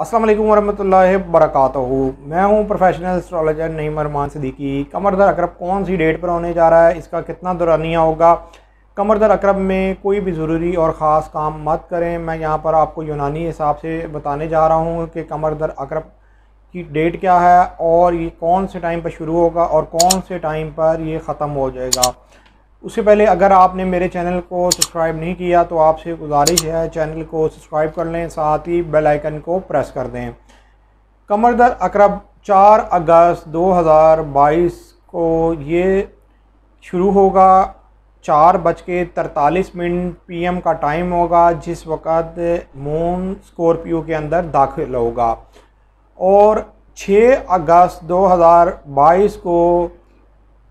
अस्सलाम वालेकुम वरहमतुल्लाहि वबरकातुहू मैं हूं प्रोफेशनल एस्ट्रोलॉजर नईम अरमान सदीकी कमर दर अकरब कौन सी डेट पर होने जा रहा है इसका कितना दुरानिया होगा कमर दर अकरब में कोई भी ज़रूरी और ख़ास काम मत करें मैं यहाँ पर आपको यूनानी हिसाब से बताने जा रहा हूँ कि कमर दर अकरब की डेट क्या है और ये कौन से टाइम पर शुरू होगा और कौन से टाइम पर ये ख़त्म हो जाएगा उससे पहले अगर आपने मेरे चैनल को सब्सक्राइब नहीं किया तो आपसे गुजारिश है चैनल को सब्सक्राइब कर लें साथ ही बेल आइकन को प्रेस कर दें कमर दर अकरब चार अगस्त 2022 को ये शुरू होगा चार बज के तरतालीस मिनट पी का टाइम होगा जिस वक़्त मून स्कॉर्पियो के अंदर दाखिल होगा और 6 अगस्त 2022 को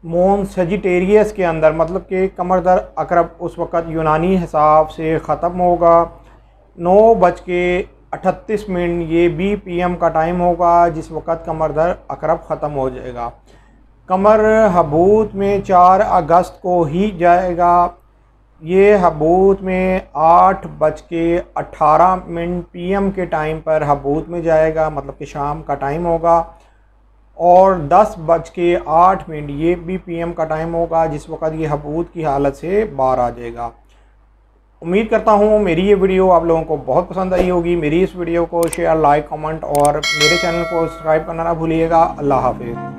मोन सजिटेरियस के अंदर मतलब कि कमर दर अकरब उस वक़्त यूनानी हिसाब से ख़त्म होगा नौ बज के अठतीस मिनट ये बी पी एम का टाइम होगा जिस वक़्त कमर दर अकरब ख़त्म हो जाएगा कमर हबूत में चार अगस्त को ही जाएगा ये हबूत में आठ बज के अठारह मिनट पी एम के टाइम पर हबूत में जाएगा मतलब कि शाम का टाइम होगा और दस बज के आठ मिनट ये भी पीएम का टाइम होगा जिस वक्त ये हबूत की हालत से बाहर आ जाएगा उम्मीद करता हूँ मेरी ये वीडियो आप लोगों को बहुत पसंद आई होगी मेरी इस वीडियो को शेयर लाइक कमेंट और मेरे चैनल को सब्सक्राइब करना ना भूलिएगा अल्लाह हाफिज़